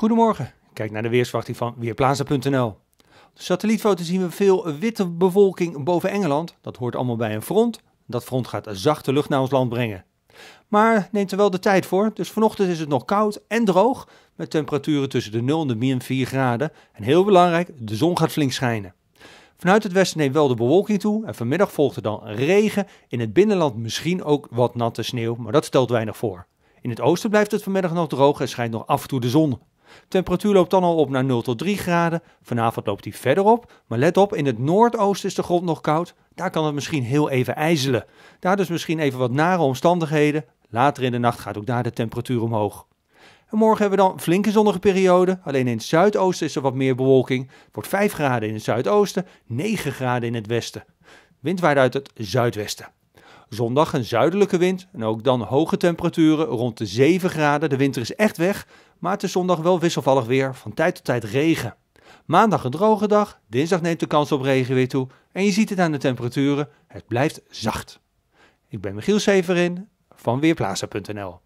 Goedemorgen, kijk naar de weerswachting van Weerplaza.nl. Op de satellietfoto zien we veel witte bewolking boven Engeland. Dat hoort allemaal bij een front. Dat front gaat zachte lucht naar ons land brengen. Maar neemt er wel de tijd voor, dus vanochtend is het nog koud en droog. Met temperaturen tussen de 0 en de min 4 graden. En heel belangrijk, de zon gaat flink schijnen. Vanuit het westen neemt wel de bewolking toe en vanmiddag volgt er dan regen. In het binnenland misschien ook wat natte sneeuw, maar dat stelt weinig voor. In het oosten blijft het vanmiddag nog droog en schijnt nog af en toe de zon. Temperatuur loopt dan al op naar 0 tot 3 graden. Vanavond loopt die verder op. Maar let op, in het noordoosten is de grond nog koud. Daar kan het misschien heel even ijzelen. Daar dus misschien even wat nare omstandigheden. Later in de nacht gaat ook daar de temperatuur omhoog. morgen hebben we dan flinke zonnige periode. Alleen in het zuidoosten is er wat meer bewolking. Het wordt 5 graden in het zuidoosten, 9 graden in het westen. Wind waait uit het zuidwesten. Zondag een zuidelijke wind en ook dan hoge temperaturen rond de 7 graden. De winter is echt weg, maar het is zondag wel wisselvallig weer, van tijd tot tijd regen. Maandag een droge dag, dinsdag neemt de kans op regen weer toe en je ziet het aan de temperaturen, het blijft zacht. Ik ben Michiel Severin van Weerplaza.nl